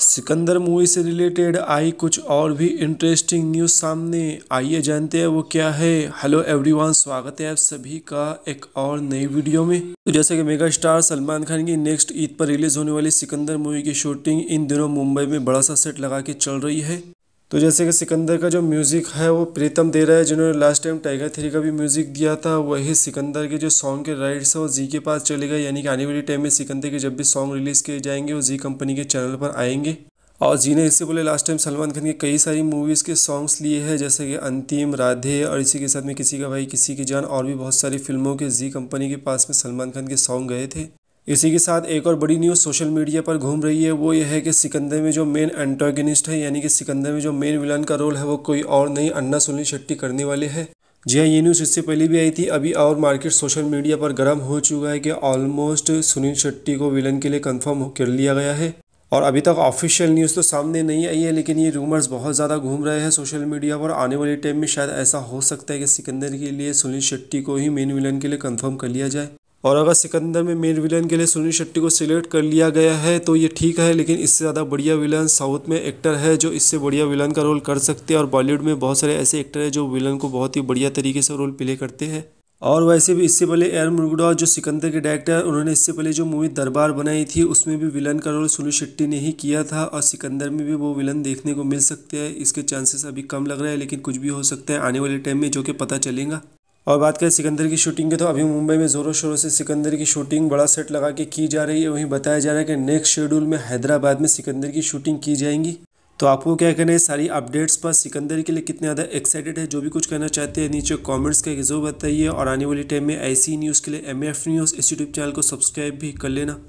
Sikandar movie से related आई कुछ और भी इंटरेस्टिंग न्यूज़ सामने आइए जानते हैं वो क्या है हेलो एवरीवन स्वागत है आप सभी का एक और नई वीडियो में तो जैसे कि मेगा स्टार सलमान खान की नेक्स्ट ईद पर रिलीज होने वाली सिकंदर मूवी की शूटिंग इन दिनों मुंबई में बड़ा सा सेट लगा के चल रही है तो जैसे कि सिकंदर का जो म्यूज़िक है वो प्रीतम दे रहा है जिन्होंने लास्ट टाइम टाइगर थ्री का भी म्यूज़िक दिया था वही सिकंदर के जो सॉन्ग के राइट्स हैं वो जी के पास चले गए यानी कि आने वाली टाइम में सिकंदर के जब भी सॉन्ग रिलीज़ किए जाएंगे वो जी कंपनी के चैनल पर आएंगे और जी ने इससे बोले लास्ट टाइम सलमान खान की कई सारी मूवीज़ के सॉन्ग्स लिए हैं जैसे कि अंतिम राधे और इसी के साथ में किसी का भाई किसी की जान और भी बहुत सारी फिल्मों के जी कंपनी के पास में सलमान खान के सॉन्ग गए थे इसी के साथ एक और बड़ी न्यूज़ सोशल मीडिया पर घूम रही है वो ये है कि सिकंदर में जो मेन एंटोगनिस्ट है यानी कि सिकंदर में जो मेन विलन का रोल है वो कोई और नहीं अन्ना सुनील शेट्टी करने वाले है जी हाँ ये न्यूज़ इससे पहले भी आई थी अभी और मार्केट सोशल मीडिया पर गर्म हो चुका है कि ऑलमोस्ट सुनील शेट्टी को विलन के लिए कन्फर्म कर लिया गया है और अभी तक ऑफिशियल न्यूज़ तो सामने नहीं आई है लेकिन ये रूमर्स बहुत ज़्यादा घूम रहे हैं सोशल मीडिया पर आने वाले टाइम में शायद ऐसा हो सकता है कि सिकंदर के लिए सुनील शेट्टी को ही मेन विलन के लिए कंफर्म कर लिया जाए और अगर सिकंदर में मेन विलन के लिए सुनील शेट्टी को सिलेक्ट कर लिया गया है तो ये ठीक है लेकिन इससे ज़्यादा बढ़िया विलन साउथ में एक्टर है जो इससे बढ़िया विलन का रोल कर सकते हैं और बॉलीवुड में बहुत सारे ऐसे एक्टर हैं जो विलन को बहुत ही बढ़िया तरीके से रोल प्ले करते हैं और वैसे भी इससे पहले एयर मुर्गुडा जो सिकंदर के डायरेक्टर है उन्होंने इससे पहले जो मूवी दरबार बनाई थी उसमें भी विलन का रोल सुनील शेट्टी ने ही किया था और सिकंदर में भी वो विलन देखने को मिल सकते हैं इसके चांसेस अभी कम लग रहे हैं लेकिन कुछ भी हो सकता है आने वाले टाइम में जो कि पता चलेगा और बात करें सिकंदर की शूटिंग की तो अभी मुंबई में ज़ोरों शोरों से सिकंदर की शूटिंग बड़ा सेट लगा के की जा रही है वहीं बताया जा रहा है कि नेक्स्ट शेड्यूल में हैदराबाद में सिकंदर की शूटिंग की जाएंगी तो आपको क्या कहना है सारी अपडेट्स पर सिकंदर के लिए कितने ज़्यादा एक्साइटेड है जो भी कुछ कहना चाहते हैं नीचे का एक जरूर बताइए और आने वाले टाइम में ऐसी न्यूज़ के लिए एम न्यूज़ इस यूट्यूब चैनल को सब्सक्राइब भी कर लेना